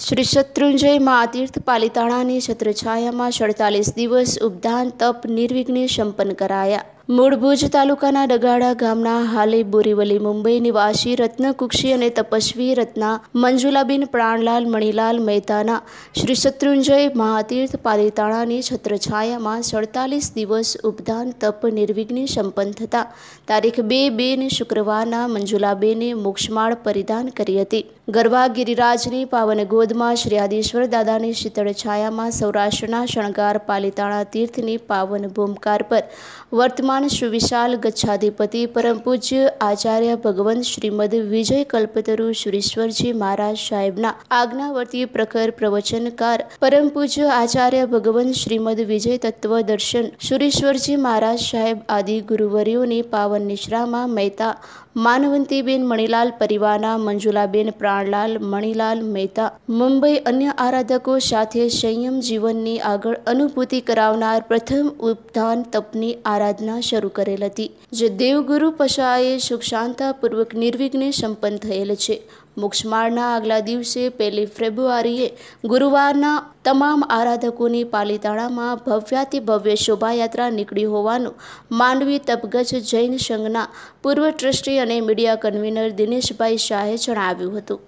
શ્રી શત્રુંજય મા તીર્થ પાલિતાણાની છત્રછાયામાં સડતાલીસ દિવસ ઉપદાન તપ નિર્વિઘ્ને સંપન્ન કરાયા મૂળ ભુજ તાલુકાના ડગાડા ગામના હાલે બોરીવલી મુંબઈ નિવાસી રત્નકુક્ષી અને તપસ્વી રત્ના મંજુલાબેન પ્રાણલાલ મણિલાલ મહેતાના શ્રી શત્રુંજય મહાતીર્થ પાલિતાણાની છત્રછાયામાં સડતાલીસ દિવસ ઉપદાન તપ નિર્વિઘ્ને સંપન્ન થતા તારીખ બે બે ને શુક્રવારના મંજુલાબેને મોક્ષમાળ પરિધાન કરી હતી ગરવા ગિરિરાજની પાવન ગોદમાં શ્રી આદિશ્વર દાદાની શીતળ છાયામાં સૌરાષ્ટ્રના શણગાર પાલિતાણા તીર્થની પાવન ભૂમકાર પર વર્તમાન વર્તમાન સુવિશાલ ગચ્છાધિપતિ પરમ પૂજ્ય આચાર્ય ભગવંત શ્રીમદ વિજય કલ્પતરુ સુરેશ્વરજી મહારાજ સાહેબના આજ્ઞાવર્તી પ્રખર પ્રવચનકાર પરમ પૂજ્ય આચાર્ય ભગવંત શ્રીમદ વિજય તત્વ દર્શન સુરેશ્વરજી મહારાજ સાહેબ આદિ ગુરુવર્યોની પાવન નિશ્રામાં મહેતા માનવંતીબેન મણિલાલ પરિવારના મંજુલાબેન પ્રાણલાલ મણિલાલ મહેતા મુંબઈ અન્ય આરાધકો સાથે સંયમ જીવનની આગળ અનુભૂતિ કરાવનાર પ્રથમ ઉદ્ધાન તપની આરાધના પ્રાર્થના શરૂ કરેલ હતી જે દેવગુરુ પશાએ સુખ શાંતાપૂર્વક નિર્વિઘ્ને સંપન્ન થયેલ છે મોક્ષમાળના આગલા દિવસે પહેલી ફેબ્રુઆરીએ ગુરુવારના તમામ આરાધકોની પાલીતાણામાં ભવ્યાતિ ભવ્ય શોભાયાત્રા નીકળી હોવાનું માંડવી તપગજ જૈન સંઘના પૂર્વ ટ્રસ્ટી અને મીડિયા કન્વીનર દિનેશભાઈ શાહે જણાવ્યું હતું